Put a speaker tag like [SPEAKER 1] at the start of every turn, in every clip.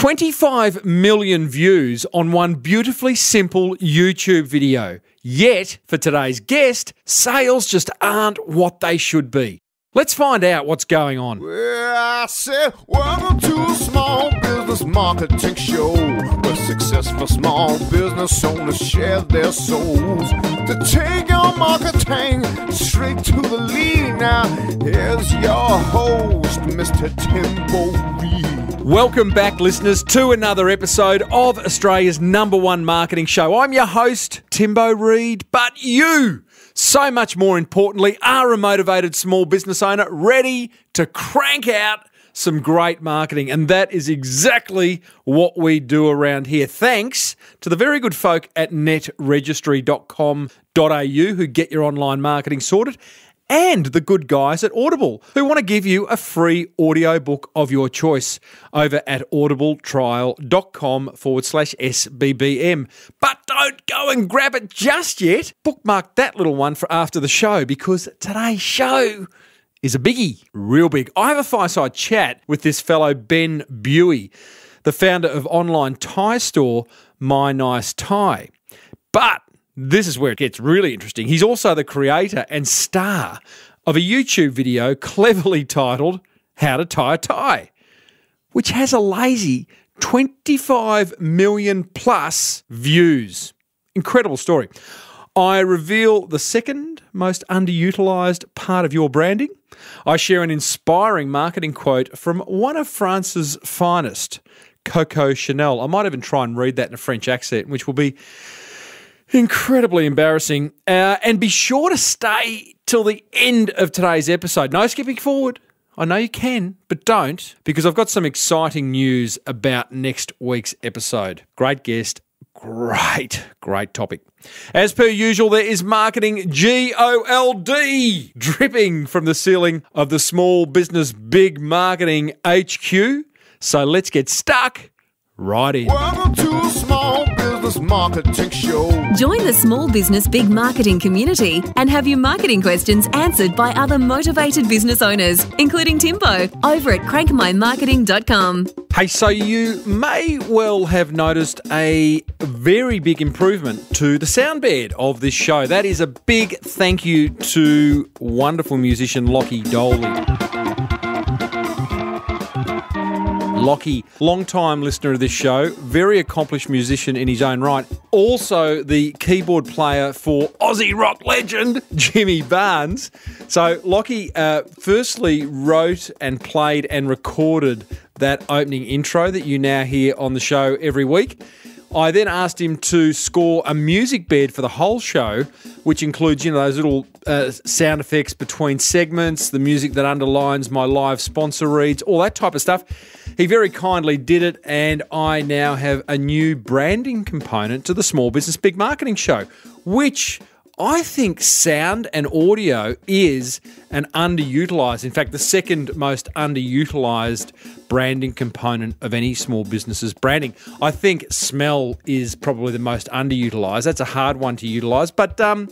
[SPEAKER 1] 25 million views on one beautifully simple YouTube video. Yet, for today's guest, sales just aren't what they should be. Let's find out what's going on.
[SPEAKER 2] Well, I said, welcome to a small business
[SPEAKER 1] marketing show where successful small business owners share their souls to take your marketing straight to the lead. Now,
[SPEAKER 2] here's your host, Mr. Timbo Reed.
[SPEAKER 1] Welcome back, listeners, to another episode of Australia's number one marketing show. I'm your host, Timbo Reed, but you, so much more importantly, are a motivated small business owner ready to crank out some great marketing. And that is exactly what we do around here. Thanks to the very good folk at netregistry.com.au who get your online marketing sorted and the good guys at Audible, who want to give you a free audiobook of your choice over at audibletrial.com forward slash SBBM. But don't go and grab it just yet. Bookmark that little one for after the show because today's show is a biggie, real big. I have a fireside chat with this fellow, Ben Buey, the founder of online tie store My Nice Tie. But this is where it gets really interesting. He's also the creator and star of a YouTube video cleverly titled How to Tie a Tie, which has a lazy 25 million plus views. Incredible story. I reveal the second most underutilized part of your branding. I share an inspiring marketing quote from one of France's finest, Coco Chanel. I might even try and read that in a French accent, which will be Incredibly embarrassing. Uh, and be sure to stay till the end of today's episode. No skipping forward. I know you can, but don't, because I've got some exciting news about next week's episode. Great guest, great, great topic. As per usual, there is marketing G O L D dripping from the ceiling of the small business big marketing HQ. So let's get stuck right in.
[SPEAKER 2] Marketing Show. Join the small business big marketing community and have your marketing questions answered by other motivated business owners, including Timbo, over at crankmymarketing.com.
[SPEAKER 1] Hey, so you may well have noticed a very big improvement to the sound bed of this show. That is a big thank you to wonderful musician Lockie Doley. Lockie, long-time listener of this show, very accomplished musician in his own right, also the keyboard player for Aussie rock legend Jimmy Barnes. So Lockie, uh, firstly, wrote and played and recorded that opening intro that you now hear on the show every week. I then asked him to score a music bed for the whole show, which includes, you know, those little uh, sound effects between segments, the music that underlines my live sponsor reads, all that type of stuff. He very kindly did it, and I now have a new branding component to the Small Business Big Marketing Show, which I think sound and audio is an underutilized, in fact, the second most underutilized branding component of any small business's branding. I think smell is probably the most underutilized. That's a hard one to utilize, but um,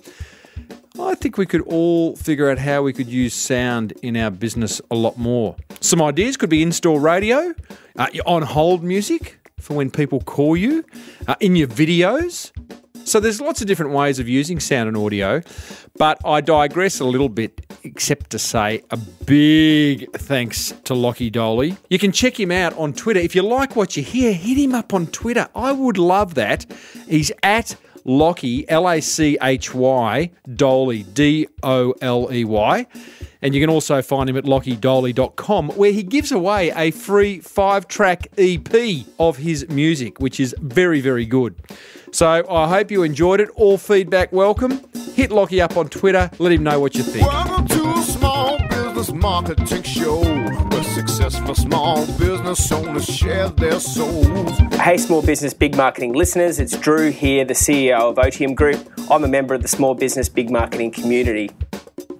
[SPEAKER 1] I think we could all figure out how we could use sound in our business a lot more. Some ideas could be in store radio, uh, on hold music for when people call you, uh, in your videos. So there's lots of different ways of using sound and audio, but I digress a little bit, except to say a big thanks to Lockie Dolly. You can check him out on Twitter. If you like what you hear, hit him up on Twitter. I would love that. He's at Lockie, L A C H Y, Dolly D O L E Y. And you can also find him at lockydolly.com, where he gives away a free five track EP of his music, which is very, very good. So I hope you enjoyed it. All feedback welcome. Hit Lockie up on Twitter. Let him know what you think. Welcome to a small business marketing show. Successful small business owners share their
[SPEAKER 3] souls. Hey, small business, big marketing listeners, it's Drew here, the CEO of OTM Group. I'm a member of the small business, big marketing community.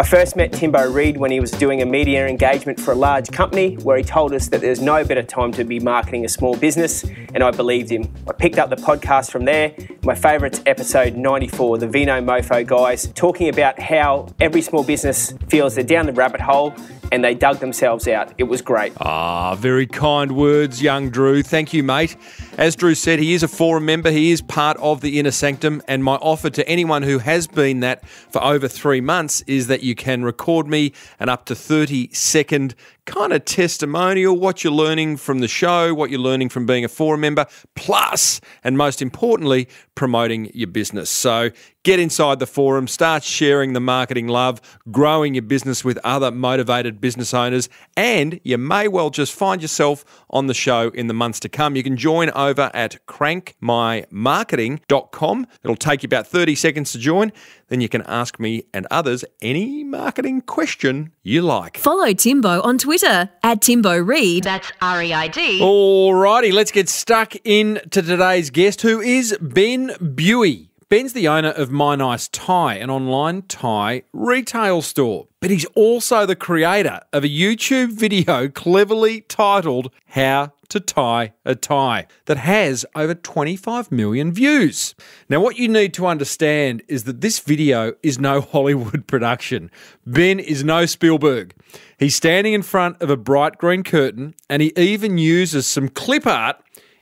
[SPEAKER 3] I first met Timbo Reed when he was doing a media engagement for a large company where he told us that there's no better time to be marketing a small business, and I believed him. I picked up the podcast from there. My favourite's episode 94, the Vino Mofo guys, talking about how every small business feels they're down the rabbit hole and they dug themselves out. It was great.
[SPEAKER 1] Ah, very kind words, young Drew. Thank you, mate. As Drew said, he is a forum member, he is part of the Inner Sanctum, and my offer to anyone who has been that for over three months is that you can record me an up to 30 second kind of testimonial, what you're learning from the show, what you're learning from being a forum member, plus, and most importantly, promoting your business. So get inside the forum, start sharing the marketing love, growing your business with other motivated business owners, and you may well just find yourself on the show in the months to come. You can join over at crankmymarketing.com. It'll take you about 30 seconds to join. Then you can ask me and others any marketing question you like.
[SPEAKER 2] Follow Timbo on Twitter Twitter at Timbo Reid. That's R E I D.
[SPEAKER 1] Alrighty, let's get stuck in to today's guest, who is Ben Buey. Ben's the owner of My Nice Thai, an online Thai retail store, but he's also the creator of a YouTube video cleverly titled How to tie a tie that has over 25 million views. Now, what you need to understand is that this video is no Hollywood production. Ben is no Spielberg. He's standing in front of a bright green curtain and he even uses some clip art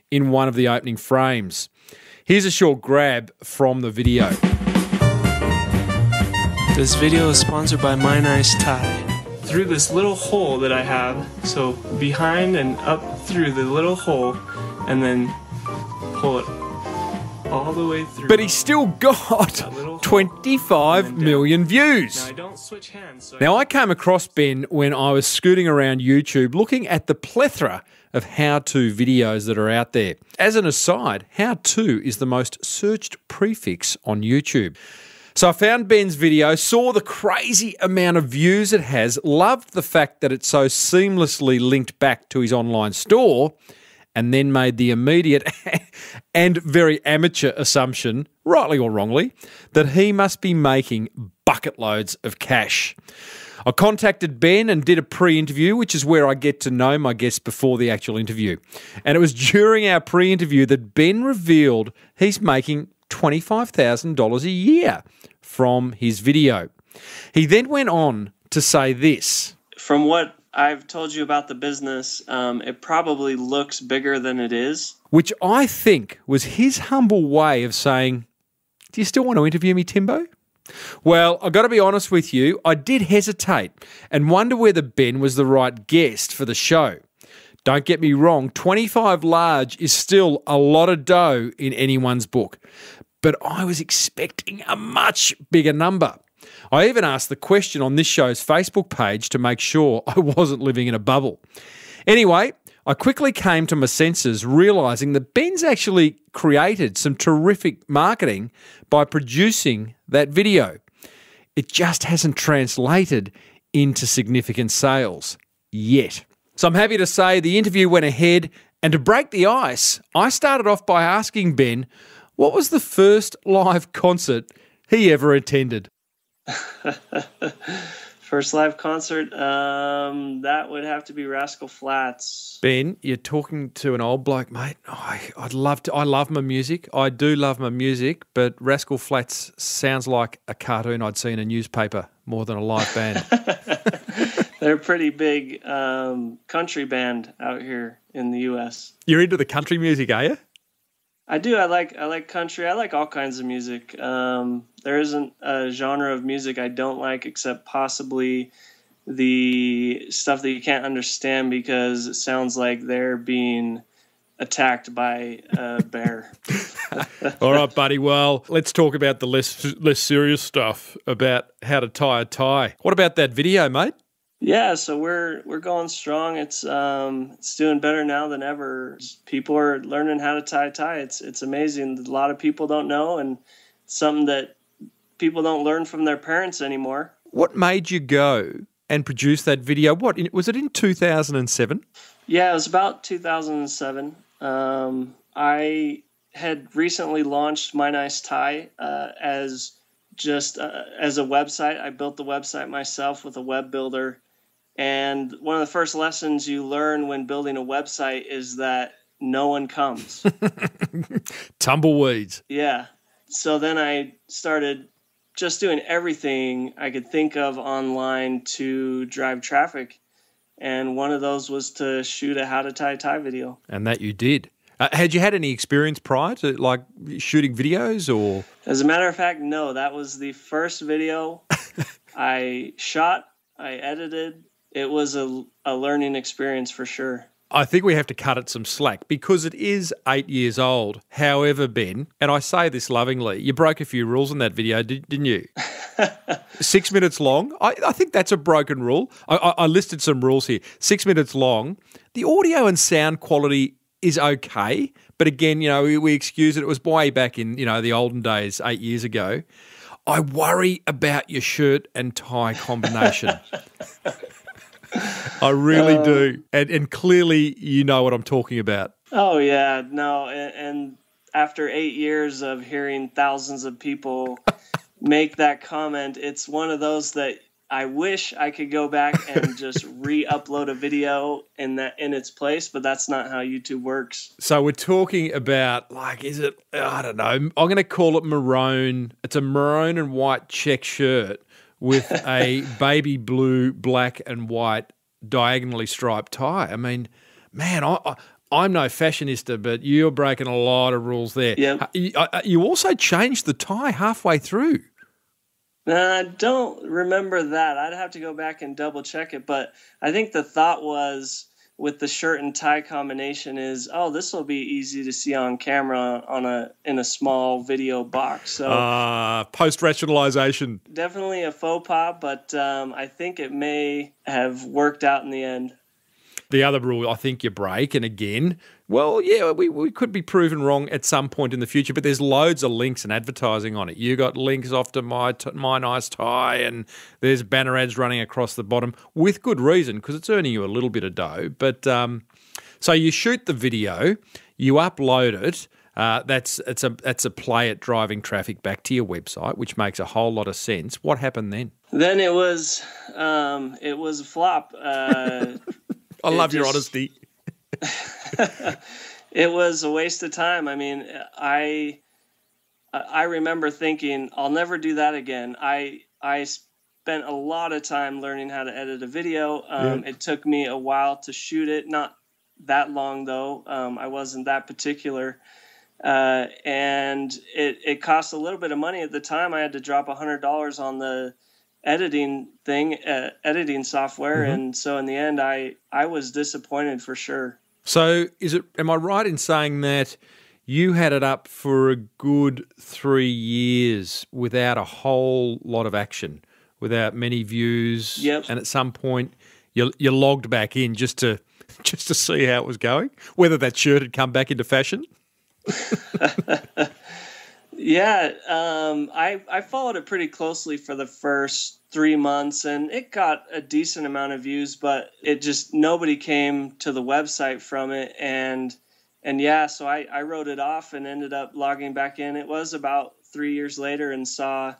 [SPEAKER 1] in one of the opening frames. Here's a short grab from the video. This video is sponsored by My Nice Tie through this
[SPEAKER 3] little hole that I have. So behind and up through the little hole
[SPEAKER 1] and then pull it
[SPEAKER 3] all the way through.
[SPEAKER 1] But he still got 25 million views. Now I, hands, so now I came across Ben when I was scooting around YouTube looking at the plethora of how to videos that are out there. As an aside, how to is the most searched prefix on YouTube. So I found Ben's video, saw the crazy amount of views it has, loved the fact that it's so seamlessly linked back to his online store, and then made the immediate and very amateur assumption, rightly or wrongly, that he must be making bucket loads of cash. I contacted Ben and did a pre interview, which is where I get to know my guests before the actual interview. And it was during our pre interview that Ben revealed he's making $25,000 a year from his video. He then went on to say this
[SPEAKER 3] From what I've told you about the business, um, it probably looks bigger than it is.
[SPEAKER 1] Which I think was his humble way of saying, Do you still want to interview me, Timbo? Well, I've got to be honest with you, I did hesitate and wonder whether Ben was the right guest for the show. Don't get me wrong, 25 large is still a lot of dough in anyone's book but I was expecting a much bigger number. I even asked the question on this show's Facebook page to make sure I wasn't living in a bubble. Anyway, I quickly came to my senses realizing that Ben's actually created some terrific marketing by producing that video. It just hasn't translated into significant sales yet. So I'm happy to say the interview went ahead, and to break the ice, I started off by asking Ben what was the first live concert he ever attended?
[SPEAKER 3] First live concert, um, that would have to be Rascal Flats.
[SPEAKER 1] Ben, you're talking to an old bloke, mate. Oh, I, would love to. I love my music. I do love my music, but Rascal Flats sounds like a cartoon I'd see in a newspaper more than a live band.
[SPEAKER 3] They're a pretty big um, country band out here in the U.S.
[SPEAKER 1] You're into the country music, are you?
[SPEAKER 3] I do. I like I like country. I like all kinds of music. Um, there isn't a genre of music I don't like, except possibly the stuff that you can't understand because it sounds like they're being attacked by a bear.
[SPEAKER 1] all right, buddy. Well, let's talk about the less less serious stuff about how to tie a tie. What about that video, mate?
[SPEAKER 3] Yeah, so we're we're going strong. It's um it's doing better now than ever. People are learning how to tie tie. It's it's amazing. A lot of people don't know and something that people don't learn from their parents anymore.
[SPEAKER 1] What made you go and produce that video? What was it in 2007?
[SPEAKER 3] Yeah, it was about 2007. Um, I had recently launched My Nice Tie uh, as just uh, as a website. I built the website myself with a web builder and one of the first lessons you learn when building a website is that no one comes.
[SPEAKER 1] Tumbleweeds.
[SPEAKER 3] Yeah. So then I started just doing everything I could think of online to drive traffic. And one of those was to shoot a how to tie tie video.
[SPEAKER 1] And that you did. Uh, had you had any experience prior to like shooting videos or?
[SPEAKER 3] As a matter of fact, no. That was the first video I shot, I edited, it was a, a learning experience for sure.
[SPEAKER 1] I think we have to cut it some slack because it is eight years old. However, Ben, and I say this lovingly, you broke a few rules in that video, didn't you? Six minutes long. I, I, think that's a broken rule. I, I, I listed some rules here. Six minutes long. The audio and sound quality is okay, but again, you know, we, we excuse it. It was way back in you know the olden days, eight years ago. I worry about your shirt and tie combination. I really uh, do. And, and clearly, you know what I'm talking about.
[SPEAKER 3] Oh, yeah. No. And, and after eight years of hearing thousands of people make that comment, it's one of those that I wish I could go back and just re-upload a video in that in its place, but that's not how YouTube works.
[SPEAKER 1] So we're talking about like, is it? I don't know. I'm going to call it maroon. It's a maroon and white check shirt with a baby blue, black, and white diagonally striped tie. I mean, man, I, I am no fashionista, but you're breaking a lot of rules there. Yeah. You, uh, uh, you also changed the tie halfway through.
[SPEAKER 3] I don't remember that. I'd have to go back and double check it, but I think the thought was with the shirt and tie combination is oh this will be easy to see on camera on a in a small video box so
[SPEAKER 1] uh, post rationalization
[SPEAKER 3] definitely a faux pas but um, i think it may have worked out in the end
[SPEAKER 1] the other rule I think you break, and again, well, yeah, we, we could be proven wrong at some point in the future, but there's loads of links and advertising on it. You got links off to my, my nice tie, and there's banner ads running across the bottom with good reason because it's earning you a little bit of dough. But um, so you shoot the video, you upload it. Uh, that's it's a that's a play at driving traffic back to your website, which makes a whole lot of sense. What happened then?
[SPEAKER 3] Then it was um, it was a flop. Uh,
[SPEAKER 1] I love just, your honesty.
[SPEAKER 3] it was a waste of time. I mean, I I remember thinking I'll never do that again. I I spent a lot of time learning how to edit a video. Um, yeah. It took me a while to shoot it, not that long though. Um, I wasn't that particular. Uh, and it, it cost a little bit of money at the time. I had to drop a hundred dollars on the editing thing, uh, editing software, mm-hmm. and so in the end, I I was disappointed for sure.
[SPEAKER 1] So is it? Am I right in saying that? You had it up for a good three years without a whole lot of action, without many views. Yep. And at some point, you you logged back in just to just to see how it was going, whether that shirt had come back into fashion.
[SPEAKER 3] yeah, um, I I followed it pretty closely for the first three months and it got a decent amount of views but it just nobody came to the website from it and and yeah so i i wrote it off and ended up logging back in it was about three years later and saw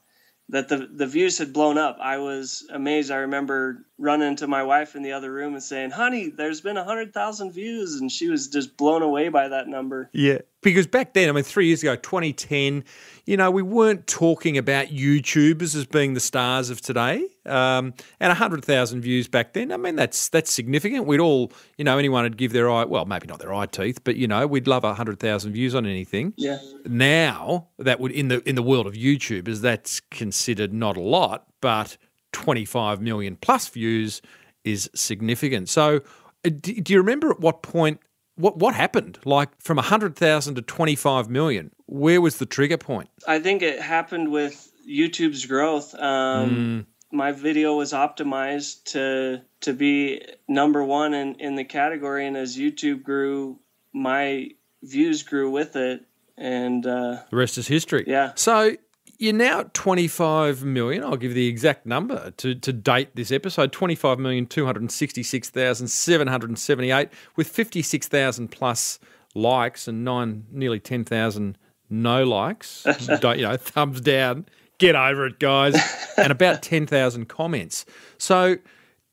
[SPEAKER 3] that the the views had blown up i was amazed i remember running to my wife in the other room and saying honey there's been a hundred thousand views and she was just blown away by that number
[SPEAKER 1] yeah because back then, I mean, three years ago, 2010, you know, we weren't talking about YouTubers as being the stars of today. Um, and 100,000 views back then, I mean, that's that's significant. We'd all, you know, anyone would give their eye, well, maybe not their eye teeth, but, you know, we'd love 100,000 views on anything. Yeah. Now, that would, in the, in the world of YouTubers, that's considered not a lot, but 25 million plus views is significant. So, uh, do you remember at what point what what happened? Like from 100,000 to 25 million. Where was the trigger point?
[SPEAKER 3] I think it happened with YouTube's growth. Um, mm. My video was optimized to to be number one in, in the category, and as YouTube grew, my views grew with it, and uh,
[SPEAKER 1] the rest is history. Yeah. So you're now at 25 million. I'll give the exact number to, to date this episode 25,266,778 with 56,000 plus likes and nine, nearly 10,000 no likes. Don't, you know, thumbs down, get over it, guys. And about 10,000 comments. So,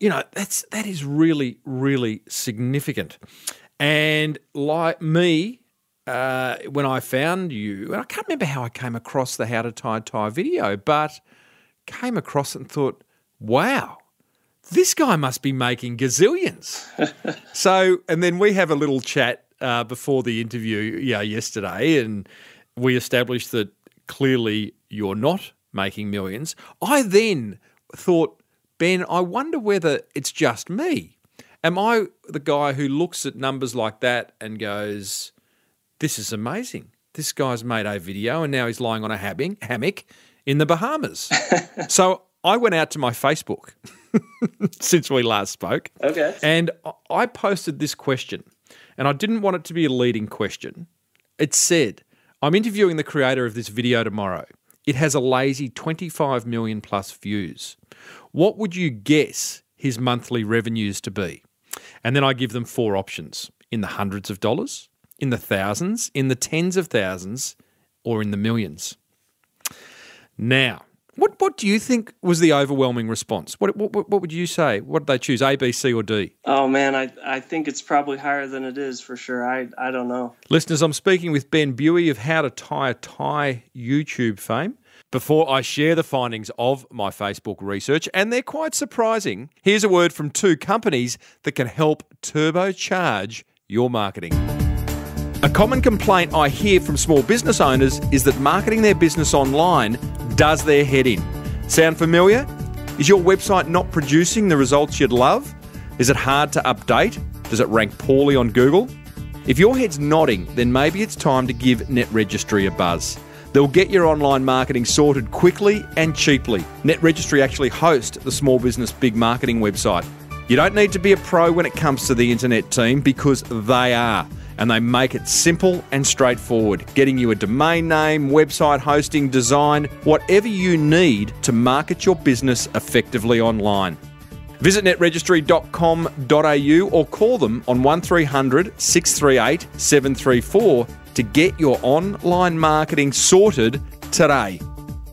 [SPEAKER 1] you know, that's, that is really, really significant. And like me, uh, when I found you, and I can't remember how I came across the How to Tie Tie video, but came across and thought, wow, this guy must be making gazillions. so, and then we have a little chat uh, before the interview yesterday, and we established that clearly you're not making millions. I then thought, Ben, I wonder whether it's just me. Am I the guy who looks at numbers like that and goes, this is amazing. This guy's made a video and now he's lying on a hammock in the Bahamas. so I went out to my Facebook since we last spoke. Okay. And I posted this question, and I didn't want it to be a leading question. It said, I'm interviewing the creator of this video tomorrow. It has a lazy 25 million plus views. What would you guess his monthly revenues to be? And then I give them four options in the hundreds of dollars, in the thousands, in the tens of thousands, or in the millions. Now, what, what do you think was the overwhelming response? What, what, what would you say? What did they choose, A, B, C, or D?
[SPEAKER 3] Oh, man, I, I think it's probably higher than it is for sure. I, I don't know.
[SPEAKER 1] Listeners, I'm speaking with Ben Buey of How to Tie a Tie YouTube fame. Before I share the findings of my Facebook research, and they're quite surprising, here's a word from two companies that can help turbocharge your marketing. A common complaint I hear from small business owners is that marketing their business online does their head in. Sound familiar? Is your website not producing the results you'd love? Is it hard to update? Does it rank poorly on Google? If your head's nodding, then maybe it's time to give Net Registry a buzz. They'll get your online marketing sorted quickly and cheaply. Net Registry actually hosts the Small Business Big Marketing website. You don't need to be a pro when it comes to the internet team because they are and they make it simple and straightforward, getting you a domain name, website hosting, design, whatever you need to market your business effectively online. Visit netregistry.com.au or call them on 1300 638 734 to get your online marketing sorted today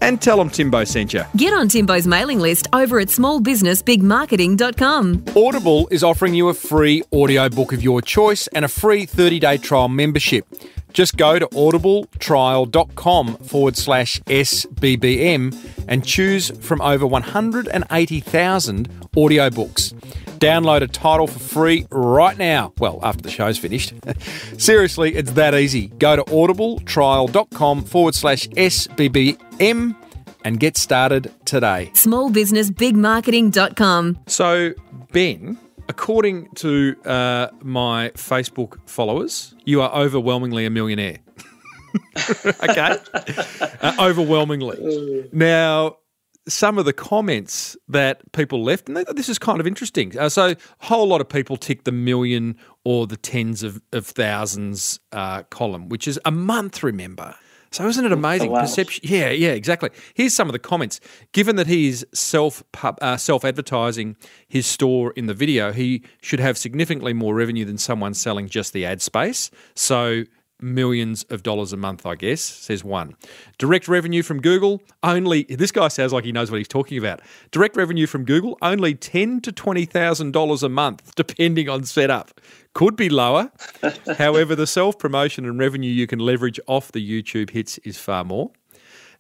[SPEAKER 1] and tell them Timbo sent you.
[SPEAKER 2] Get on Timbo's mailing list over at smallbusinessbigmarketing.com. Audible
[SPEAKER 1] is offering you a free audio book of your choice and a free 30 day trial membership. Just go to audibletrial.com forward slash SBBM and choose from over 180,000 audiobooks. Download a title for free right now. Well, after the show's finished. Seriously, it's that easy. Go to audibletrial.com forward slash SBBM and get started today.
[SPEAKER 2] Smallbusinessbigmarketing.com. So, Ben
[SPEAKER 1] according to uh, my Facebook followers, you are overwhelmingly a millionaire. okay. Uh, overwhelmingly. Now, some of the comments that people left, and this is kind of interesting. Uh, so, a whole lot of people tick the million or the tens of, of thousands uh, column, which is a month, remember. So isn't it amazing perception? Yeah, yeah, exactly. Here's some of the comments. Given that he's self uh, self advertising his store in the video, he should have significantly more revenue than someone selling just the ad space. So millions of dollars a month, I guess, says one. Direct revenue from Google, only, this guy sounds like he knows what he's talking about. Direct revenue from Google, only ten to $20,000 a month, depending on setup. Could be lower. However, the self promotion and revenue you can leverage off the YouTube hits is far more.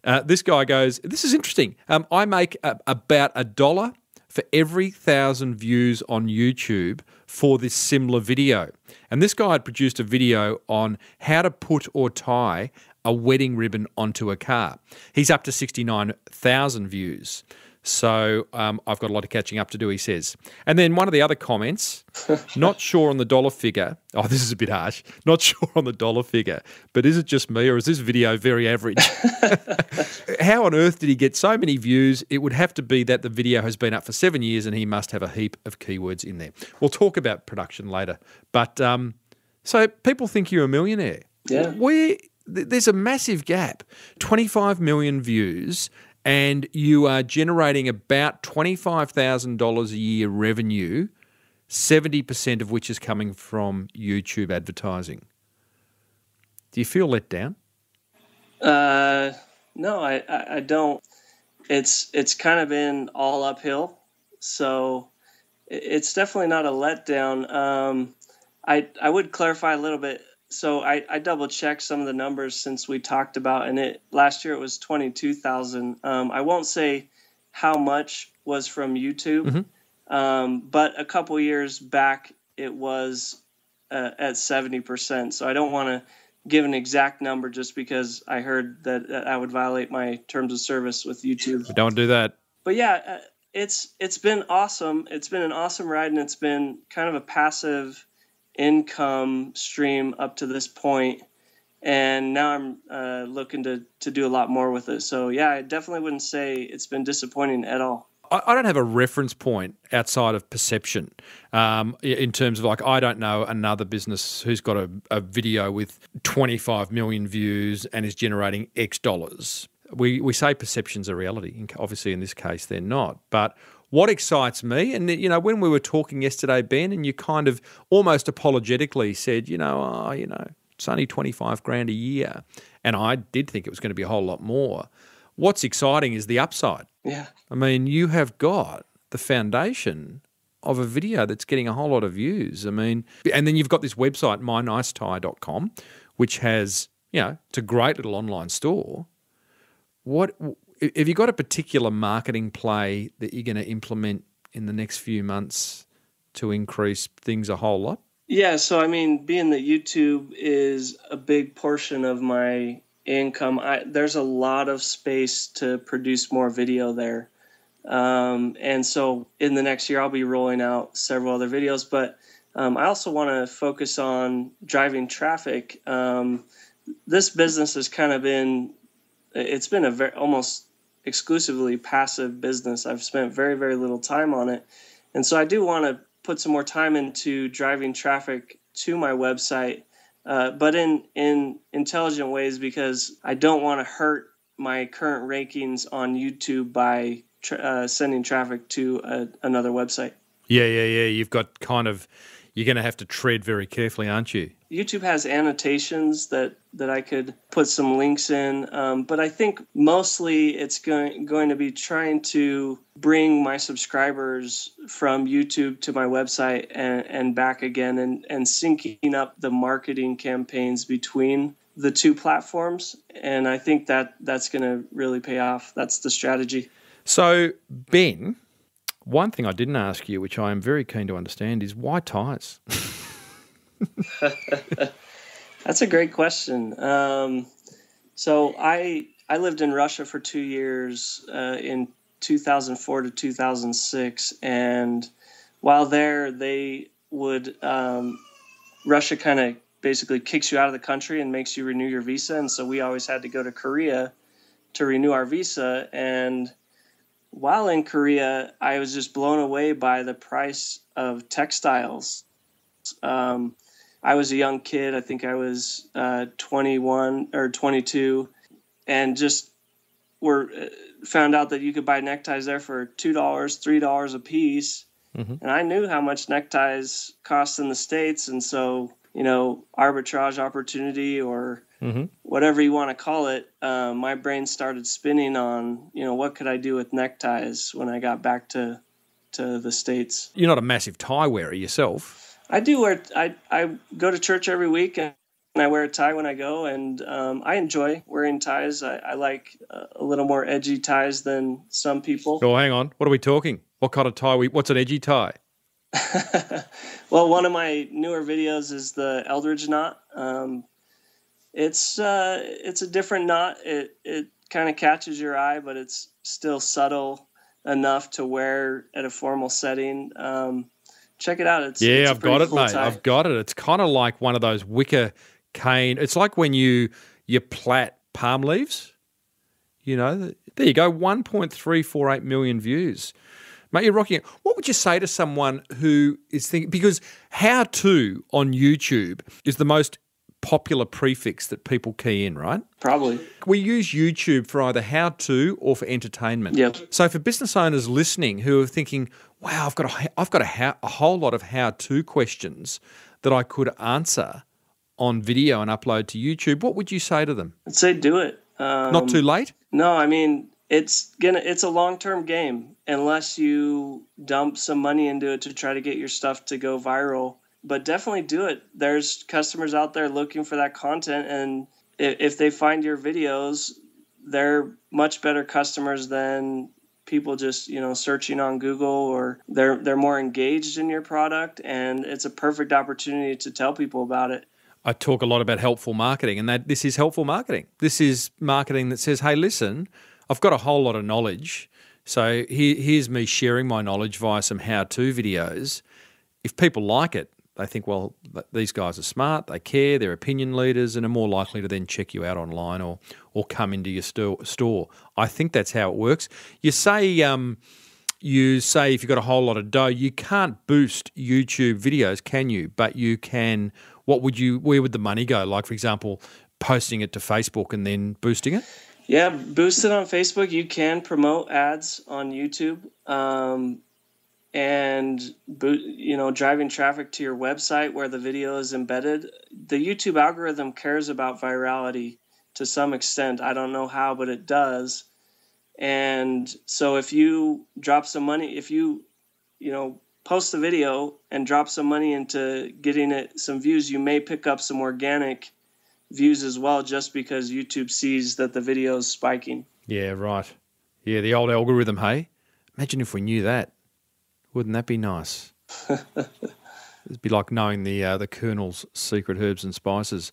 [SPEAKER 1] Uh, this guy goes, This is interesting. Um, I make a, about a dollar for every thousand views on YouTube for this similar video. And this guy had produced a video on how to put or tie a wedding ribbon onto a car. He's up to 69,000 views. So um, I've got a lot of catching up to do, he says. And then one of the other comments, not sure on the dollar figure. Oh, this is a bit harsh. Not sure on the dollar figure, but is it just me or is this video very average? How on earth did he get so many views? It would have to be that the video has been up for seven years and he must have a heap of keywords in there. We'll talk about production later. But um, so people think you're a millionaire. Yeah. Where there's a massive gap 25 million views and you are generating about $25,000 a year revenue, 70% of which is coming from YouTube advertising. Do you feel let down?
[SPEAKER 3] Uh, no, I, I, I don't. It's it's kind of been all uphill, so it's definitely not a letdown. Um, I I would clarify a little bit so I, I double checked some of the numbers since we talked about, and it last year it was twenty two thousand. Um, I won't say how much was from YouTube,
[SPEAKER 1] mm-hmm.
[SPEAKER 3] um, but a couple years back it was uh, at seventy percent. So I don't want to give an exact number just because I heard that, that, I would violate my terms of service with YouTube.
[SPEAKER 1] Don't do that.
[SPEAKER 3] But yeah, uh, it's it's been awesome. It's been an awesome ride, and it's been kind of a passive income stream up to this point and now i'm uh, looking to, to do a lot more with it so yeah i definitely wouldn't say it's been disappointing at all
[SPEAKER 1] I don't have a reference point outside of perception um, in terms of like, I don't know another business who's got a, a video with 25 million views and is generating X dollars. We, we say perceptions are reality. Obviously, in this case, they're not. But what excites me, and you know, when we were talking yesterday, Ben, and you kind of almost apologetically said, you know, oh, you know, it's only twenty five grand a year, and I did think it was going to be a whole lot more. What's exciting is the upside. Yeah, I mean, you have got the foundation of a video that's getting a whole lot of views. I mean, and then you've got this website, mynicetie.com, which has, you know, it's a great little online store. What have you got a particular marketing play that you're going to implement in the next few months to increase things a whole lot?
[SPEAKER 3] Yeah, so I mean, being that YouTube is a big portion of my income, I, there's a lot of space to produce more video there. Um, and so in the next year, I'll be rolling out several other videos, but um, I also want to focus on driving traffic. Um, this business has kind of been, it's been a very almost exclusively passive business. I've spent very, very little time on it. And so I do want to put some more time into driving traffic to my website, uh, but in, in intelligent ways because I don't want to hurt my current rankings on YouTube by tra- uh, sending traffic to a, uh, another website.
[SPEAKER 1] Yeah, yeah, yeah. You've got kind of you're going to have to tread very carefully, aren't you?
[SPEAKER 3] YouTube has annotations that that I could put some links in, um, but I think mostly it's going going to be trying to bring my subscribers from YouTube to my website and, and back again, and and syncing up the marketing campaigns between the two platforms, and I think that that's going to really pay off. That's the strategy.
[SPEAKER 1] So Ben, one thing I didn't ask you, which I am very keen to understand, is why ties?
[SPEAKER 3] That's a great question. Um, so I I lived in Russia for two years uh, in 2004 to 2006, and while there, they would um, Russia kind of basically kicks you out of the country and makes you renew your visa, and so we always had to go to Korea to renew our visa and while in Korea, I was just blown away by the price of textiles. Um, I was a young kid. I think I was uh, 21 or 22, and just were uh, found out that you could buy neckties there for two dollars, three dollars a piece. Mm-hmm. And I knew how much neckties cost in the states, and so you know arbitrage opportunity or mm-hmm. whatever you want to call it, uh, my brain started spinning on, you know, what could I do with neckties when I got back to to the states.
[SPEAKER 1] You're not a massive tie wearer yourself.
[SPEAKER 3] I do wear. I I go to church every week and. I wear a tie when I go, and um, I enjoy wearing ties. I, I like a little more edgy ties than some people. Oh,
[SPEAKER 1] hang on. What are we talking? What kind of tie? We, what's an edgy tie?
[SPEAKER 3] well, one of my newer videos is the Eldridge knot. Um, it's uh, it's a different knot. It it kind of catches your eye, but it's still subtle enough to wear at a formal setting. Um, check it out. It's yeah, it's I've got it, mate. Tie. I've
[SPEAKER 1] got it. It's kind of like one of those wicker cane. It's like when you you plat palm leaves. You know, there you go. One point three four eight million views. Mate, you're rocking it. What would you say to someone who is thinking because how to on YouTube is the most popular prefix that people key in, right? Probably. We use YouTube for either how to or for entertainment. Yep. So for business owners listening who are thinking, wow, I've got a, I've got a, a whole lot of how to questions that I could answer on video and upload to YouTube, what would you say to them? I'd say do it.
[SPEAKER 3] Um, Not too um, late? No, I mean, it's gonna it's a long-term game unless you dump some money into it to try to get your stuff to go viral but definitely do it. There's customers out there looking for that content, and if they find your videos, they're much better customers than people just you know searching on Google or they're they're more engaged in your product, and it's a perfect opportunity to tell people about it.
[SPEAKER 1] I talk a lot about helpful marketing, and that this is helpful marketing. This is marketing that says, "Hey, listen, I've got a whole lot of knowledge." So here, here's me sharing my knowledge via some how-to videos. If people like it, they think, well, these guys are smart, they care, they're opinion leaders, and are more likely to then check you out online or or come into your store. I think that's how it works. You say. Um, you say if you've got a whole lot of dough, you can't boost YouTube videos, can you? But you can. What would you? Where would the money go? Like for example, posting it to Facebook and then boosting it.
[SPEAKER 3] Yeah, boost it on Facebook. You can promote ads on YouTube. Um, and boot, you know driving traffic to your website where the video is embedded the youtube algorithm cares about virality to some extent i don't know how but it does and so if you drop some money if you you know post the video and drop some money into getting it some views you may pick up some organic views as well just because youtube sees that the video is spiking
[SPEAKER 1] yeah right yeah the old algorithm hey imagine if we knew that wouldn't that be nice? It'd be like knowing the uh, the Colonel's secret herbs and spices.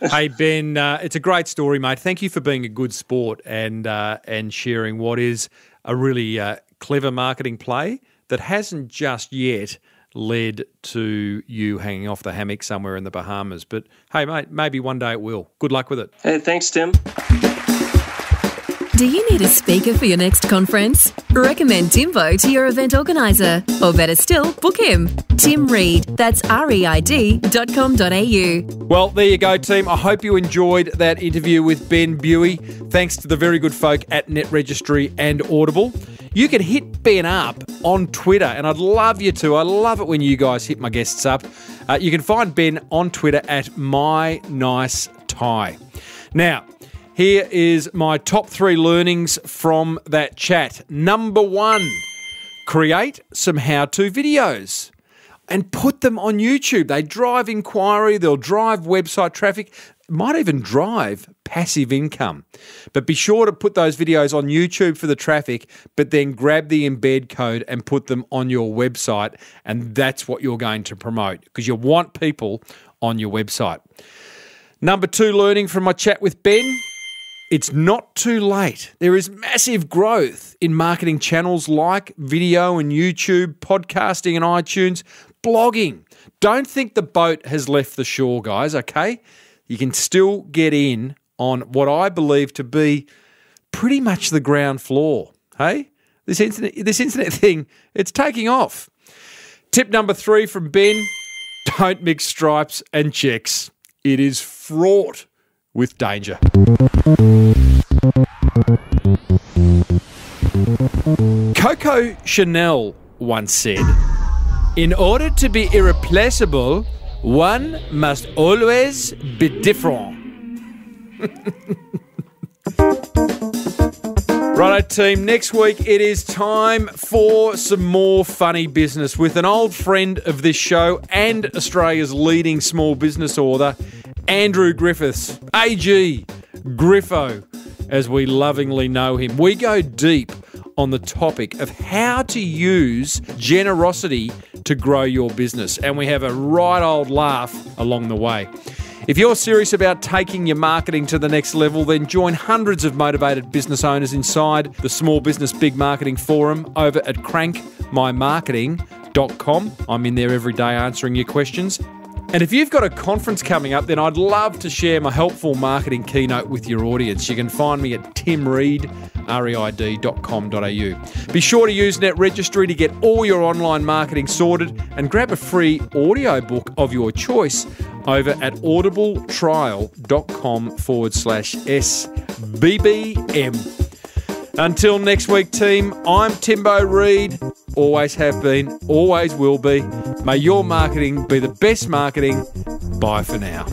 [SPEAKER 1] hey Ben, uh, it's a great story, mate. Thank you for being a good sport and uh, and sharing what is a really uh, clever marketing play that hasn't just yet led to you hanging off the hammock somewhere in the Bahamas. But hey, mate, maybe one day it will. Good luck with it. Hey, thanks, Tim.
[SPEAKER 2] Do you need a speaker for your next conference? Recommend Timbo to your event organiser, or better still, book him. Tim Reed, that's R-E-I-D dot com dot au.
[SPEAKER 1] Well, there you go, team. I hope you enjoyed that interview with Ben Buey. Thanks to the very good folk at Net Registry and Audible. You can hit Ben up on Twitter, and I'd love you to. I love it when you guys hit my guests up. Uh, you can find Ben on Twitter at my nice tie. Now, here is my top three learnings from that chat. Number one, create some how to videos and put them on YouTube. They drive inquiry, they'll drive website traffic, might even drive passive income. But be sure to put those videos on YouTube for the traffic, but then grab the embed code and put them on your website. And that's what you're going to promote because you want people on your website. Number two, learning from my chat with Ben it's not too late. There is massive growth in marketing channels like video and YouTube, podcasting and iTunes, blogging. Don't think the boat has left the shore, guys, okay? You can still get in on what I believe to be pretty much the ground floor. Hey? This internet, this internet thing, it's taking off. Tip number three from Ben don't mix stripes and checks. It is fraught with danger. Coco Chanel once said, In order to be irreplaceable, one must always be different. Righto, team. Next week it is time for some more funny business with an old friend of this show and Australia's leading small business author, Andrew Griffiths, AG Griffo as we lovingly know him. We go deep on the topic of how to use generosity to grow your business, and we have a right old laugh along the way. If you're serious about taking your marketing to the next level, then join hundreds of motivated business owners inside the Small Business Big Marketing Forum over at crankmymarketing.com. I'm in there every day answering your questions and if you've got a conference coming up, then I'd love to share my helpful marketing keynote with your audience. You can find me at au. Be sure to use Net Registry to get all your online marketing sorted and grab a free audio book of your choice over at audibletrial.com forward slash SBBM. Until next week, team, I'm Timbo Reed. Always have been, always will be. May your marketing be the best marketing. Bye for now.